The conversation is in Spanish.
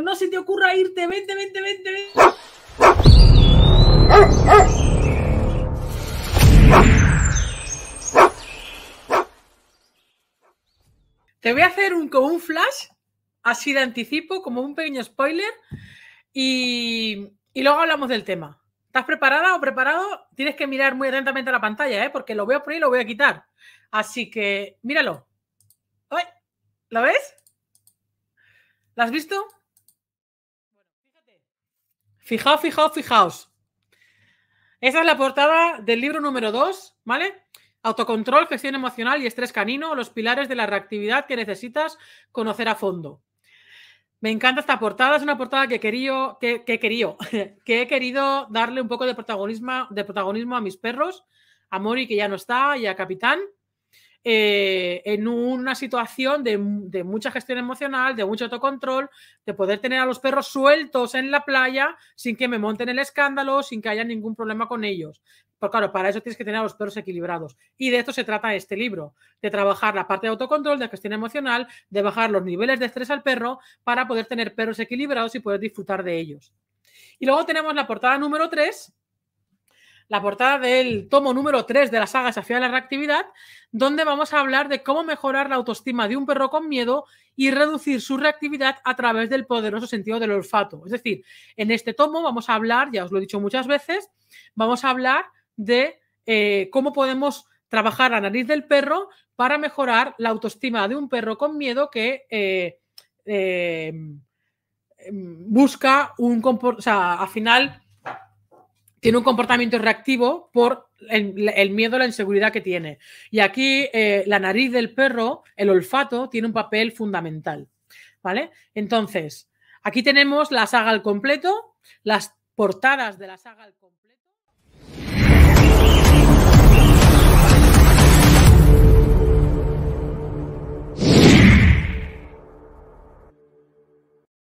No se te ocurra irte, vente, vente, vente, vente. Te voy a hacer un, como un flash, así de anticipo, como un pequeño spoiler, y, luego hablamos del tema. ¿Estás preparada o preparado? Tienes que mirar muy atentamente a la pantalla, ¿eh? porque lo veo por ahí y lo voy a quitar. Así que míralo. ¿Lo ves? ¿Lo has visto? Fijaos, fijaos, fijaos. Esa es la portada del libro número 2, ¿vale? Autocontrol, gestión emocional y estrés canino, los pilares de la reactividad que necesitas conocer a fondo. Me encanta esta portada, es una portada que, querío, que, que, que he querido darle un poco de protagonismo, de protagonismo a mis perros, a Mori que ya no está y a Capitán. Eh, en una situación de, de, mucha gestión emocional, de mucho autocontrol, de poder tener a los perros sueltos en la playa sin que me monten el escándalo, sin que haya ningún problema con ellos. Pero pues claro, para eso tienes que tener a los perros equilibrados. Y de esto se trata este libro, de trabajar la parte de autocontrol, de gestión emocional, de bajar los niveles de estrés al perro para poder tener perros equilibrados y poder disfrutar de ellos. Y luego tenemos la portada número 3, la portada del tomo número 3 de la saga Desafío de la Reactividad, donde vamos a hablar de cómo mejorar la autoestima de un perro con miedo y reducir su reactividad a través del poderoso sentido del olfato. Es decir, en este tomo vamos a hablar, ya os lo he dicho muchas veces, vamos a hablar de eh, cómo podemos trabajar la nariz del perro para mejorar la autoestima de un perro con miedo que... Eh, eh, busca un o sea, al final tiene un comportamiento reactivo por el, miedo la inseguridad que tiene. Y aquí eh, la nariz del perro, el olfato, tiene un papel fundamental. ¿Vale? Entonces, aquí tenemos la saga al completo, las portadas de la saga al completo.